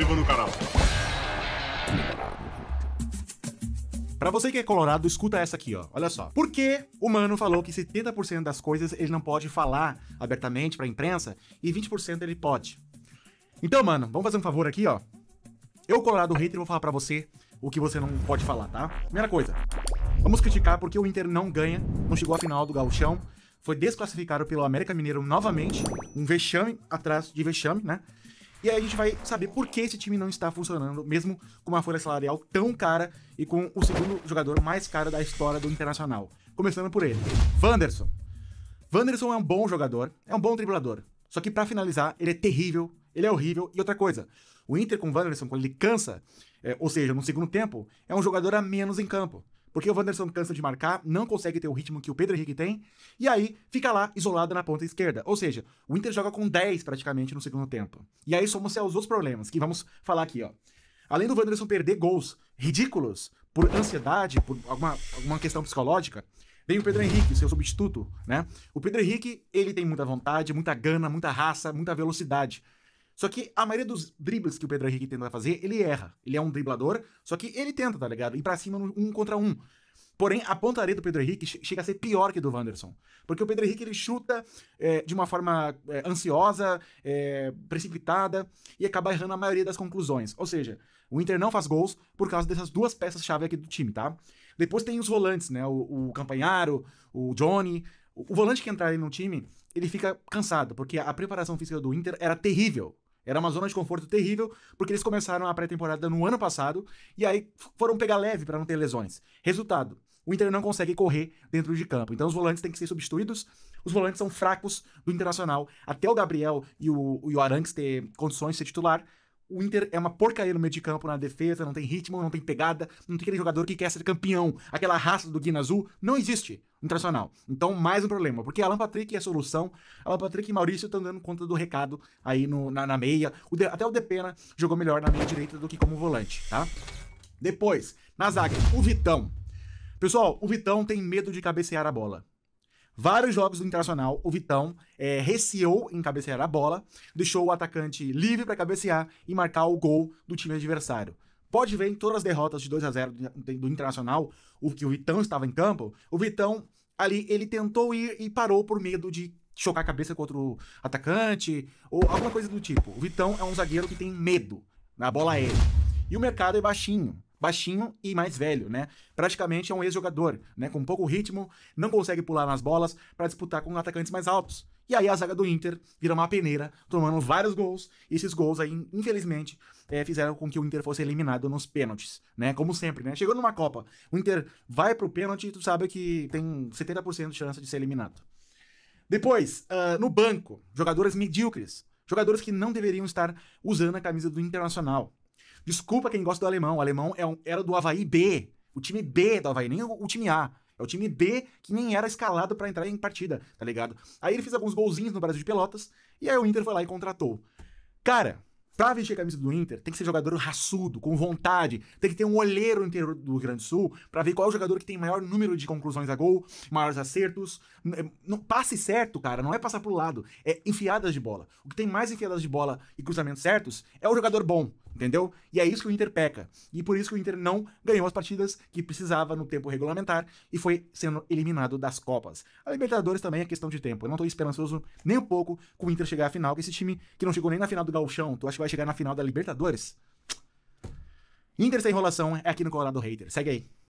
inscreva no canal. Pra você que é colorado, escuta essa aqui, ó. Olha só. Por que o Mano falou que 70% das coisas ele não pode falar abertamente pra imprensa e 20% ele pode? Então, mano, vamos fazer um favor aqui, ó. Eu, colorado hater, vou falar pra você o que você não pode falar, tá? Primeira coisa, vamos criticar porque o Inter não ganha, não chegou à final do gauchão, foi desclassificado pelo América Mineiro novamente, um vexame atrás de vexame, né? E aí a gente vai saber por que esse time não está funcionando, mesmo com uma folha salarial tão cara e com o segundo jogador mais caro da história do Internacional. Começando por ele, Wanderson. Wanderson é um bom jogador, é um bom driblador. Só que para finalizar, ele é terrível, ele é horrível. E outra coisa, o Inter com o Wanderson, quando ele cansa, é, ou seja, no segundo tempo, é um jogador a menos em campo porque o Wanderson cansa de marcar, não consegue ter o ritmo que o Pedro Henrique tem, e aí fica lá isolado na ponta esquerda. Ou seja, o Inter joga com 10 praticamente no segundo tempo. E aí somos aos outros problemas, que vamos falar aqui, ó. Além do Wanderson perder gols ridículos por ansiedade, por alguma, alguma questão psicológica, vem o Pedro Henrique, seu substituto, né? O Pedro Henrique, ele tem muita vontade, muita gana, muita raça, muita velocidade. Só que a maioria dos dribles que o Pedro Henrique tenta fazer, ele erra. Ele é um driblador, só que ele tenta, tá ligado? Ir pra cima um contra um. Porém, a pontaria do Pedro Henrique chega a ser pior que do Wanderson. Porque o Pedro Henrique ele chuta é, de uma forma é, ansiosa, é, precipitada e acaba errando a maioria das conclusões. Ou seja, o Inter não faz gols por causa dessas duas peças-chave aqui do time, tá? Depois tem os volantes, né? O, o Campanharo, o Johnny. O, o volante que entra ali no time, ele fica cansado, porque a preparação física do Inter era terrível. Era uma zona de conforto terrível, porque eles começaram a pré-temporada no ano passado e aí foram pegar leve para não ter lesões. Resultado: o Inter não consegue correr dentro de campo. Então os volantes têm que ser substituídos. Os volantes são fracos do Internacional. Até o Gabriel e o, e o ter condições de ser titular, o Inter é uma porcaria no meio de campo, na defesa, não tem ritmo, não tem pegada, não tem aquele jogador que quer ser campeão. Aquela raça do Guina Azul não existe no Internacional. Então, mais um problema, porque Alan Patrick é a solução. Alan Patrick e Maurício estão dando conta do recado aí no, na, na meia. O de, até o Depena jogou melhor na meia direita do que como volante, tá? Depois, na zaga, o Vitão. Pessoal, o Vitão tem medo de cabecear a bola vários jogos do Internacional, o Vitão é, receou em cabecear a bola, deixou o atacante livre para cabecear e marcar o gol do time adversário. Pode ver em todas as derrotas de 2 a 0 do, Internacional, o que o Vitão estava em campo, o Vitão ali ele tentou ir e parou por medo de chocar a cabeça contra o atacante ou alguma coisa do tipo. O Vitão é um zagueiro que tem medo na bola aérea. E o mercado é baixinho baixinho e mais velho, né? Praticamente é um ex-jogador, né? Com pouco ritmo, não consegue pular nas bolas para disputar com atacantes mais altos. E aí a zaga do Inter vira uma peneira, tomando vários gols. E esses gols aí, infelizmente, é, fizeram com que o Inter fosse eliminado nos pênaltis, né? Como sempre, né? Chegou numa Copa, o Inter vai pro pênalti e tu sabe que tem 70% de chance de ser eliminado. Depois, uh, no banco, jogadores medíocres. Jogadores que não deveriam estar usando a camisa do Internacional. Desculpa quem gosta do alemão. O alemão é um, era do Havaí B. O time B do Havaí, nem o, o time A. É o time B que nem era escalado para entrar em partida, tá ligado? Aí ele fez alguns golzinhos no Brasil de Pelotas e aí o Inter foi lá e contratou. Cara, pra vestir a camisa do Inter, tem que ser jogador raçudo, com vontade, tem que ter um olheiro no interior do Rio Grande do Sul pra ver qual é o jogador que tem maior número de conclusões a gol, maiores acertos. É, não, passe certo, cara, não é passar pro lado, é enfiadas de bola. O que tem mais enfiadas de bola e cruzamentos certos é o jogador bom. Entendeu? E é isso que o Inter peca. E por isso que o Inter não ganhou as partidas que precisava no tempo regulamentar e foi sendo eliminado das Copas. A Libertadores também é questão de tempo. Eu não tô esperançoso nem um pouco com o Inter chegar à final, que esse time que não chegou nem na final do Gauchão, tu acha que vai chegar na final da Libertadores? Inter sem enrolação é aqui no Colorado Hater. Segue aí.